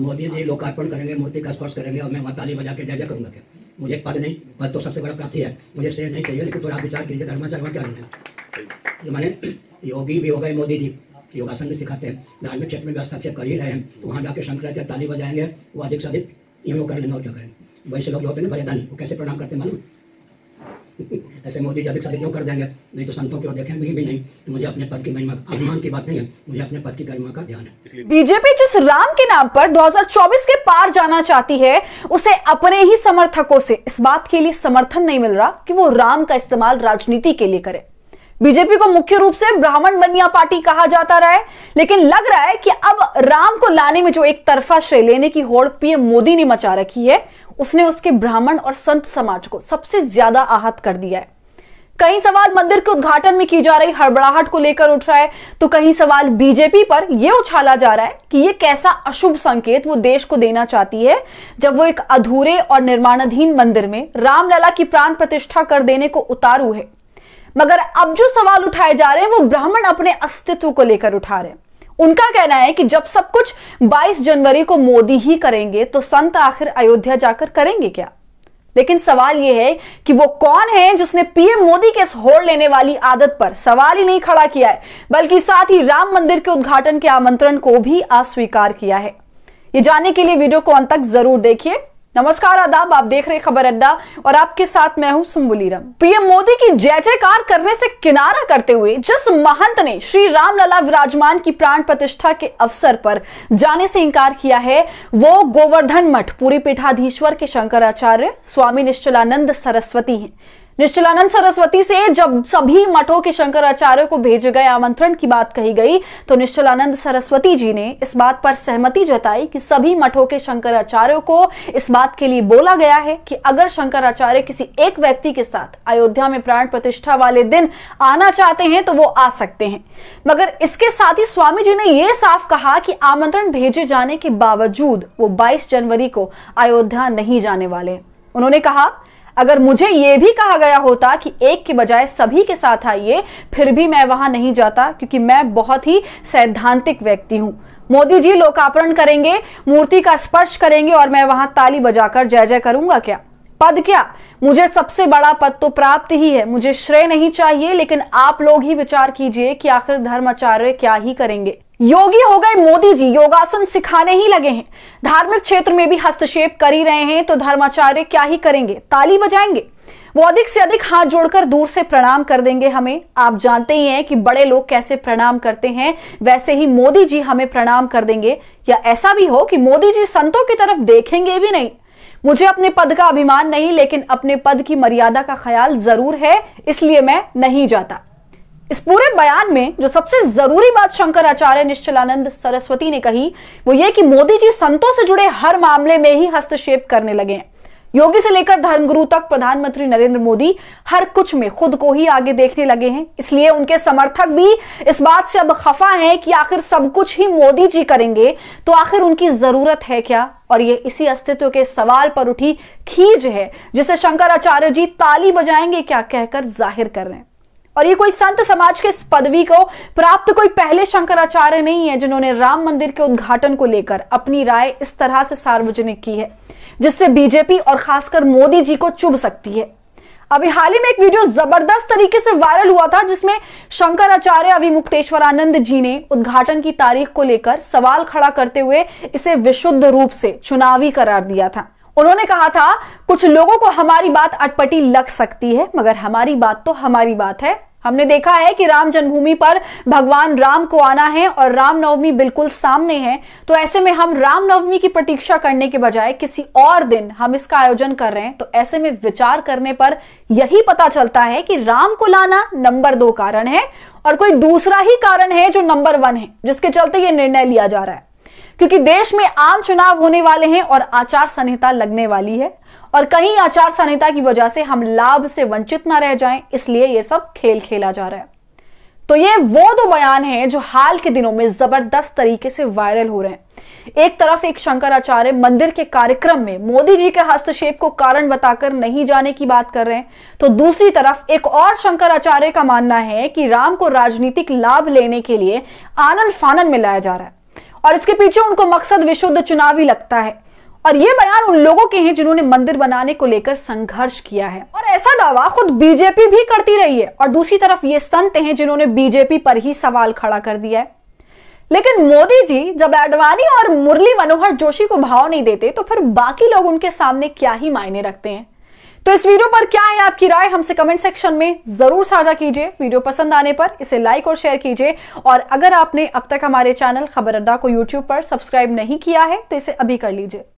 मोदी जी लोकार्पण करेंगे मूर्ति का स्पर्श करेंगे और मैं वहाँ ताली बजा के जय करूंगा क्या मुझे पद नहीं पद तो सबसे बड़ा प्राप्ति है मुझे शेयर नहीं चाहिए लेकिन थोड़ा विचार कीजिए धर्माचार क्या है मैंने योगी भी हो गए मोदी जी योगासन भी सिखाते हैं धार्मिक क्षेत्र में भी हस्तक्षेप कर ही रहे हैं तो वहाँ जाकर शंकराचार्य ताली बजाएंगे वो अधिक से अधिक ये कर लेंगे और क्या करें वैसे लोग जो होते हैं बड़े धानी वो कैसे प्रणाम करते हैं मालूम ऐसे मोदी जी अधिक क्यों कर देंगे नहीं तो संतों की ओर देखें भी, भी नहीं तो मुझे अपने पद की गरिमा अभिमान की बात नहीं है मुझे अपने पद की गरिमा का ध्यान है बीजेपी जिस राम के नाम पर 2024 के पार जाना चाहती है उसे अपने ही समर्थकों से इस बात के लिए समर्थन नहीं मिल रहा कि वो राम का इस्तेमाल राजनीति के लिए करे बीजेपी को मुख्य रूप से ब्राह्मण बनिया पार्टी कहा जाता रहा है लेकिन लग रहा है कि अब राम को लाने में जो एक तरफा श्रेय लेने की होड़ पीएम मोदी ने मचा रखी है उसने उसके ब्राह्मण और संत समाज को सबसे ज्यादा आहत कर दिया है कहीं सवाल मंदिर के उद्घाटन में की जा रही हड़बड़ाहट को लेकर उठ रहा है तो कहीं सवाल बीजेपी पर यह उछाला जा रहा है कि यह कैसा अशुभ संकेत वो देश को देना चाहती है जब वो एक अधूरे और निर्माणाधीन मंदिर में रामलला की प्राण प्रतिष्ठा कर देने को उतारू है मगर अब जो सवाल उठाए जा रहे हैं वो ब्राह्मण अपने अस्तित्व को लेकर उठा रहे हैं उनका कहना है कि जब सब कुछ 22 जनवरी को मोदी ही करेंगे तो संत आखिर अयोध्या जाकर करेंगे क्या लेकिन सवाल यह है कि वो कौन है जिसने पीएम मोदी के इस होड़ लेने वाली आदत पर सवाल ही नहीं खड़ा किया है बल्कि साथ ही राम मंदिर के उद्घाटन के आमंत्रण को भी अस्वीकार किया है ये जानने के लिए वीडियो को अंत तक जरूर देखिए नमस्कार आदाब आप देख रहे खबर अड्डा और आपके साथ मैं हूं सुम्बुलीरम पीएम मोदी की जय जयकार करने से किनारा करते हुए जिस महंत ने श्री रामलला विराजमान की प्राण प्रतिष्ठा के अवसर पर जाने से इनकार किया है वो गोवर्धन मठ पूरी पीठाधीश्वर के शंकराचार्य स्वामी निश्चलानंद सरस्वती हैं निश्चलानंद सरस्वती से जब सभी मठों के शंकराचार्यों को भेजे गए आमंत्रण की बात कही गई तो निश्चलानंद सरस्वती जी ने इस बात पर सहमति जताई कि सभी मठों के शंकराचार्यों को इस बात के लिए बोला गया है कि अगर शंकराचार्य किसी एक व्यक्ति के साथ अयोध्या में प्राण प्रतिष्ठा वाले दिन आना चाहते हैं तो वो आ सकते हैं मगर इसके साथ ही स्वामी जी ने यह साफ कहा कि आमंत्रण भेजे जाने के बावजूद वो बाईस जनवरी को अयोध्या नहीं जाने वाले उन्होंने कहा अगर मुझे यह भी कहा गया होता कि एक के बजाय सभी के साथ आइए फिर भी मैं वहां नहीं जाता क्योंकि मैं बहुत ही सैद्धांतिक व्यक्ति हूं मोदी जी लोकार्पण करेंगे मूर्ति का स्पर्श करेंगे और मैं वहां ताली बजाकर जय जय करूंगा क्या पद क्या मुझे सबसे बड़ा पद तो प्राप्त ही है मुझे श्रेय नहीं चाहिए लेकिन आप लोग ही विचार कीजिए कि आखिर धर्माचार्य क्या ही करेंगे योगी हो गए मोदी जी योगासन सिखाने ही लगे हैं धार्मिक क्षेत्र में भी हस्तक्षेप कर ही रहे हैं तो धर्माचार्य क्या ही करेंगे ताली बजाएंगे वो अधिक से अधिक हाथ जोड़कर दूर से प्रणाम कर देंगे हमें आप जानते ही हैं कि बड़े लोग कैसे प्रणाम करते हैं वैसे ही मोदी जी हमें प्रणाम कर देंगे या ऐसा भी हो कि मोदी जी संतों की तरफ देखेंगे भी नहीं मुझे अपने पद का अभिमान नहीं लेकिन अपने पद की मर्यादा का ख्याल जरूर है इसलिए मैं नहीं जाता इस पूरे बयान में जो सबसे जरूरी बात शंकराचार्य निश्चलानंद सरस्वती ने कही वो ये कि मोदी जी संतों से जुड़े हर मामले में ही हस्तक्षेप करने लगे हैं योगी से लेकर धर्मगुरु तक प्रधानमंत्री नरेंद्र मोदी हर कुछ में खुद को ही आगे देखने लगे हैं इसलिए उनके समर्थक भी इस बात से अब खफा हैं कि आखिर सब कुछ ही मोदी जी करेंगे तो आखिर उनकी जरूरत है क्या और ये इसी अस्तित्व के सवाल पर उठी खीज है जिसे शंकराचार्य जी ताली बजाएंगे क्या कहकर जाहिर कर रहे हैं और ये कोई संत समाज के इस पदवी को प्राप्त कोई पहले शंकराचार्य नहीं है जिन्होंने राम मंदिर के उद्घाटन को लेकर अपनी राय इस तरह से सार्वजनिक की है जिससे बीजेपी और खासकर मोदी जी को चुभ सकती है अभी हाल ही में एक वीडियो जबरदस्त तरीके से वायरल हुआ था जिसमें शंकराचार्य अभिमुक्तेश्वरानंद जी ने उद्घाटन की तारीख को लेकर सवाल खड़ा करते हुए इसे विशुद्ध रूप से चुनावी करार दिया था उन्होंने कहा था कुछ लोगों को हमारी बात अटपटी लग सकती है मगर हमारी बात तो हमारी बात है हमने देखा है कि राम जन्मभूमि पर भगवान राम को आना है और रामनवमी बिल्कुल सामने है तो ऐसे में हम रामनवमी की प्रतीक्षा करने के बजाय किसी और दिन हम इसका आयोजन कर रहे हैं तो ऐसे में विचार करने पर यही पता चलता है कि राम को लाना नंबर दो कारण है और कोई दूसरा ही कारण है जो नंबर वन है जिसके चलते यह निर्णय लिया जा रहा है क्योंकि देश में आम चुनाव होने वाले हैं और आचार संहिता लगने वाली है और कहीं आचार संहिता की वजह से हम लाभ से वंचित ना रह जाएं इसलिए यह सब खेल खेला जा रहा है तो ये वो दो बयान हैं जो हाल के दिनों में जबरदस्त तरीके से वायरल हो रहे हैं एक तरफ एक शंकराचार्य मंदिर के कार्यक्रम में मोदी जी के हस्तक्षेप को कारण बताकर नहीं जाने की बात कर रहे हैं तो दूसरी तरफ एक और शंकराचार्य का मानना है कि राम को राजनीतिक लाभ लेने के लिए आनंद फानन में लाया जा रहा है और इसके पीछे उनको मकसद विशुद्ध चुनावी लगता है और ये बयान उन लोगों के हैं जिन्होंने मंदिर बनाने को लेकर संघर्ष किया है और ऐसा दावा खुद बीजेपी भी करती रही है और दूसरी तरफ ये संत हैं जिन्होंने बीजेपी पर ही सवाल खड़ा कर दिया है लेकिन मोदी जी जब अडवाणी और मुरली मनोहर जोशी को भाव नहीं देते तो फिर बाकी लोग उनके सामने क्या ही मायने रखते हैं तो इस वीडियो पर क्या है आपकी राय हमसे कमेंट सेक्शन में जरूर साझा कीजिए वीडियो पसंद आने पर इसे लाइक और शेयर कीजिए और अगर आपने अब तक हमारे चैनल खबर अड्डा को यूट्यूब पर सब्सक्राइब नहीं किया है तो इसे अभी कर लीजिए